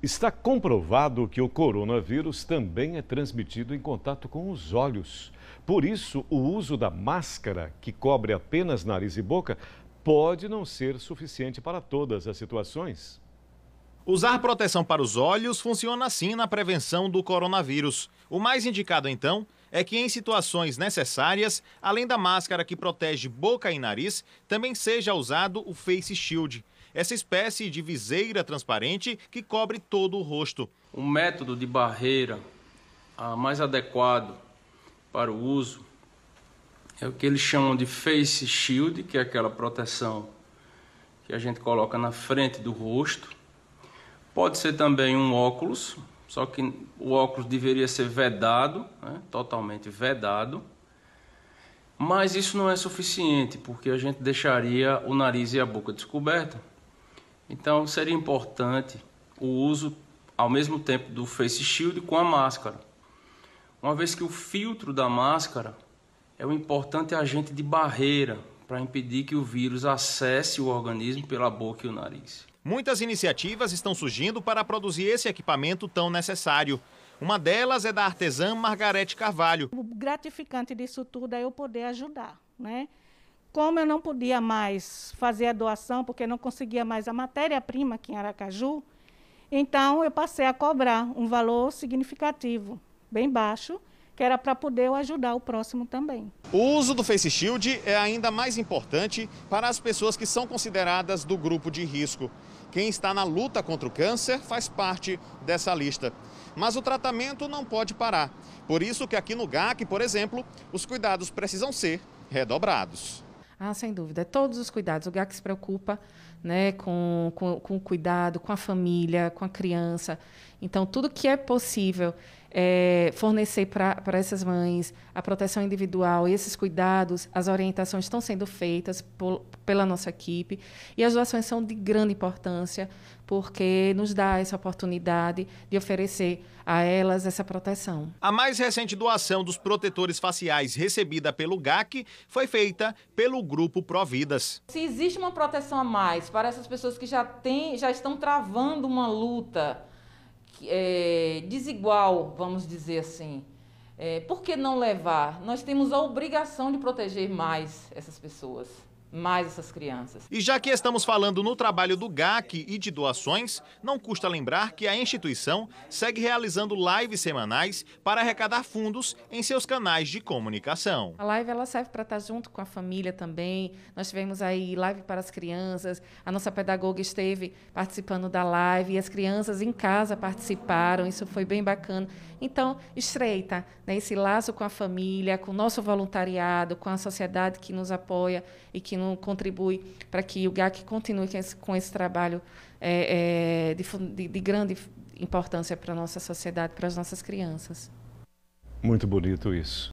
Está comprovado que o coronavírus também é transmitido em contato com os olhos. Por isso, o uso da máscara, que cobre apenas nariz e boca, pode não ser suficiente para todas as situações. Usar proteção para os olhos funciona assim na prevenção do coronavírus. O mais indicado, então, é que em situações necessárias, além da máscara que protege boca e nariz, também seja usado o face shield essa espécie de viseira transparente que cobre todo o rosto. O método de barreira ah, mais adequado para o uso é o que eles chamam de face shield, que é aquela proteção que a gente coloca na frente do rosto. Pode ser também um óculos, só que o óculos deveria ser vedado, né? totalmente vedado. Mas isso não é suficiente, porque a gente deixaria o nariz e a boca descoberta. Então seria importante o uso ao mesmo tempo do face shield com a máscara, uma vez que o filtro da máscara é um importante agente de barreira para impedir que o vírus acesse o organismo pela boca e o nariz. Muitas iniciativas estão surgindo para produzir esse equipamento tão necessário. Uma delas é da artesã Margarete Carvalho. O gratificante disso tudo é eu poder ajudar, né? como eu não podia mais fazer a doação, porque não conseguia mais a matéria-prima aqui em Aracaju, então eu passei a cobrar um valor significativo, bem baixo, que era para poder ajudar o próximo também. O uso do Face Shield é ainda mais importante para as pessoas que são consideradas do grupo de risco. Quem está na luta contra o câncer faz parte dessa lista. Mas o tratamento não pode parar. Por isso que aqui no GAC, por exemplo, os cuidados precisam ser redobrados. Ah, sem dúvida. É todos os cuidados. O lugar que se preocupa né, com, com, com o cuidado, com a família, com a criança. Então, tudo que é possível é, fornecer para essas mães a proteção individual e esses cuidados, as orientações estão sendo feitas por, pela nossa equipe. E as doações são de grande importância, porque nos dá essa oportunidade de oferecer a elas essa proteção. A mais recente doação dos protetores faciais recebida pelo GAC foi feita pelo Grupo Providas. Se existe uma proteção a mais para essas pessoas que já, têm, já estão travando uma luta é, desigual, vamos dizer assim. É, por que não levar? Nós temos a obrigação de proteger mais essas pessoas mais essas crianças. E já que estamos falando no trabalho do GAC e de doações, não custa lembrar que a instituição segue realizando lives semanais para arrecadar fundos em seus canais de comunicação. A live ela serve para estar junto com a família também. Nós tivemos aí live para as crianças, a nossa pedagoga esteve participando da live e as crianças em casa participaram, isso foi bem bacana. Então, estreita né, esse laço com a família, com o nosso voluntariado, com a sociedade que nos apoia e que contribui para que o GAC continue com esse, com esse trabalho é, é, de, de grande importância para a nossa sociedade, para as nossas crianças. Muito bonito isso.